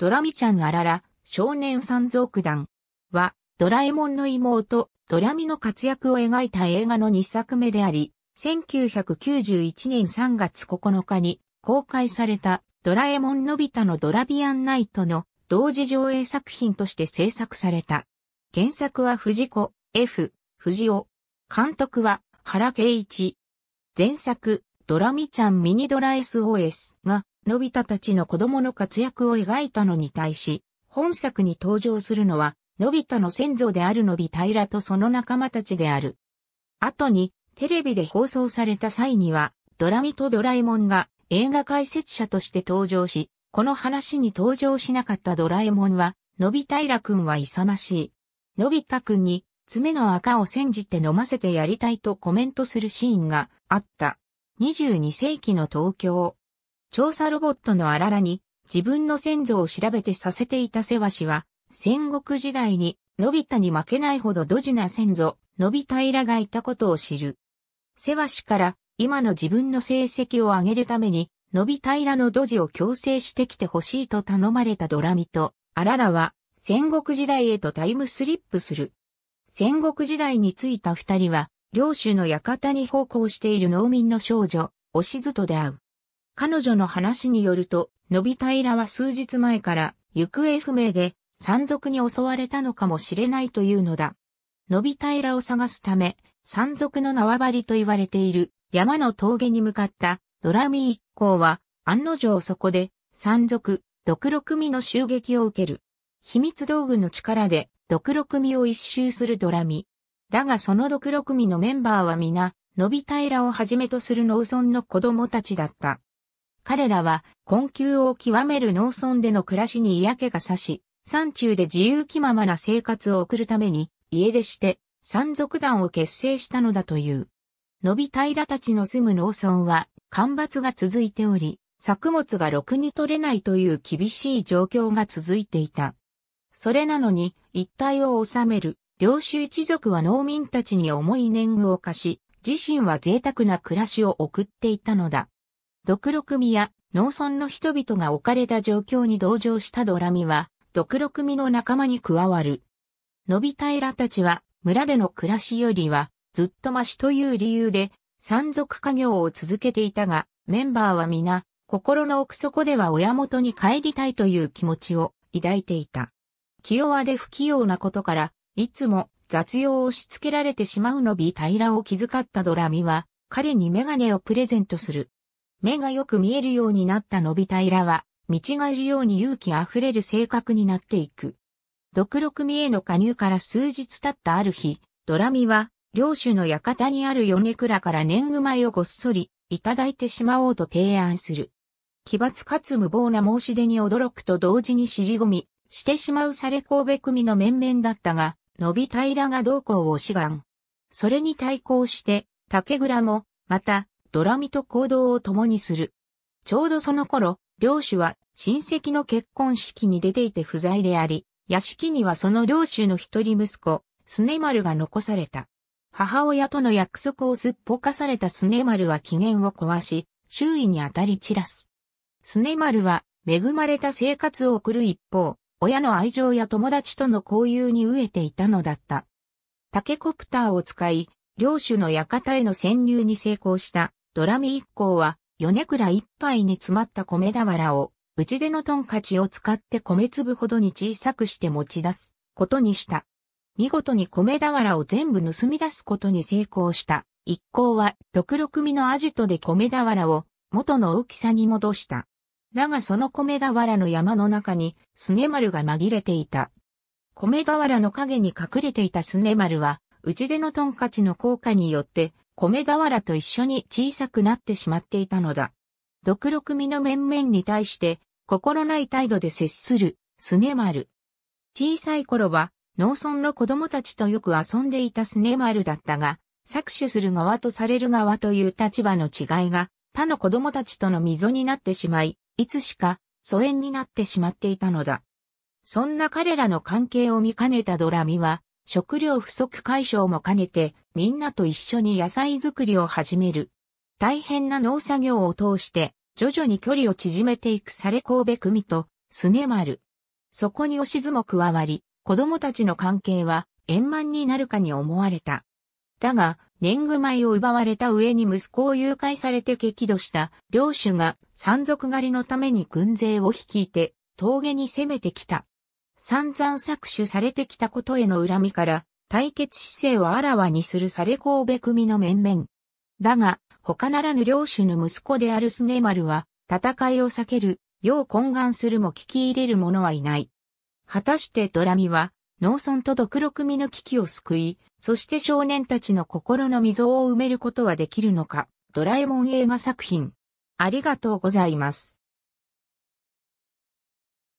ドラミちゃんあらら、少年三蔵九段は、ドラえもんの妹、ドラミの活躍を描いた映画の2作目であり、1991年3月9日に公開されたドラえもんのび太のドラビアンナイトの同時上映作品として制作された。原作は藤子 F 藤尾。監督は原圭一。前作、ドラミちゃんミニドラ SOS がのび太たちの子供の活躍を描いたのに対し、本作に登場するのは、のび太の先祖であるのび平らとその仲間たちである。後に、テレビで放送された際には、ドラミとドラえもんが映画解説者として登場し、この話に登場しなかったドラえもんは、のび平らくんは勇ましい。のび太くんに、爪の赤を煎じて飲ませてやりたいとコメントするシーンがあった。22世紀の東京。調査ロボットのあららに自分の先祖を調べてさせていたセワ氏は、戦国時代に、のび太に負けないほどドジな先祖、のび太らがいたことを知る。セワ氏から、今の自分の成績を上げるために、のび太らのドジを強制してきてほしいと頼まれたドラミと、あららは、戦国時代へとタイムスリップする。戦国時代に着いた二人は、領主の館に奉公している農民の少女、おしずとで会う。彼女の話によると、のびたいらは数日前から行方不明で山賊に襲われたのかもしれないというのだ。のびたいらを探すため、山賊の縄張りと言われている山の峠に向かったドラミ一行は案の定そこで山賊、毒六味の襲撃を受ける。秘密道具の力で毒六味を一周するドラミ。だがその毒六味のメンバーは皆、のびたいらをはじめとする農村の子供たちだった。彼らは困窮を極める農村での暮らしに嫌気がさし、山中で自由気ままな生活を送るために、家出して、山賊団を結成したのだという。伸び平たちの住む農村は、干ばつが続いており、作物がろくに取れないという厳しい状況が続いていた。それなのに、一帯を治める、領主一族は農民たちに重い年貢を課し、自身は贅沢な暮らしを送っていたのだ。独六組や農村の人々が置かれた状況に同情したドラミは、独六組の仲間に加わる。のび平たちは、村での暮らしよりは、ずっとましという理由で、山賊家業を続けていたが、メンバーは皆、心の奥底では親元に帰りたいという気持ちを抱いていた。気弱で不器用なことから、いつも雑用をしつけられてしまうのび平を気遣ったドラミは、彼にメガネをプレゼントする。目がよく見えるようになったのび平は、見違えるように勇気あふれる性格になっていく。独六味への加入から数日経ったある日、ドラミは、領主の館にある米倉から年貢米をごっそり、いただいてしまおうと提案する。奇抜かつ無謀な申し出に驚くと同時に尻込み、してしまうされ神戸組の面々だったが、伸び平が同行を志願。それに対抗して、竹倉も、また、ドラミと行動を共にする。ちょうどその頃、領主は親戚の結婚式に出ていて不在であり、屋敷にはその領主の一人息子、スネマルが残された。母親との約束をすっぽかされたスネマルは機嫌を壊し、周囲に当たり散らす。スネマルは恵まれた生活を送る一方、親の愛情や友達との交友に飢えていたのだった。タケコプターを使い、領主の館への潜入に成功したドラミ一行は、米倉一杯に詰まった米俵を、内ち出のトンカチを使って米粒ほどに小さくして持ち出すことにした。見事に米俵を全部盗み出すことに成功した。一行は、独六味のアジトで米俵を元の大きさに戻した。だがその米俵の山の中に、スネマルが紛れていた。米俵の影に隠れていたスネマルは、内ち出のトンカチの効果によって、米俵と一緒に小さくなってしまっていたのだ。独六味の面々に対して心ない態度で接する、すね丸。小さい頃は農村の子供たちとよく遊んでいたすね丸だったが、搾取する側とされる側という立場の違いが他の子供たちとの溝になってしまい、いつしか疎遠になってしまっていたのだ。そんな彼らの関係を見かねたドラミは、食料不足解消も兼ねて、みんなと一緒に野菜作りを始める。大変な農作業を通して、徐々に距離を縮めていくされ神戸組と、すね丸。そこに押しずも加わり、子供たちの関係は円満になるかに思われた。だが、年貢米を奪われた上に息子を誘拐されて激怒した領主が山賊狩りのために軍勢を率いて峠に攻めてきた。散々搾取されてきたことへの恨みから、対決姿勢をあらわにするされ神戸組の面々。だが、他ならぬ領主の息子であるスネマルは、戦いを避ける、よう懇願するも聞き入れる者はいない。果たしてドラミは、農村と独六組の危機を救い、そして少年たちの心の溝を埋めることはできるのか、ドラえもん映画作品。ありがとうございます。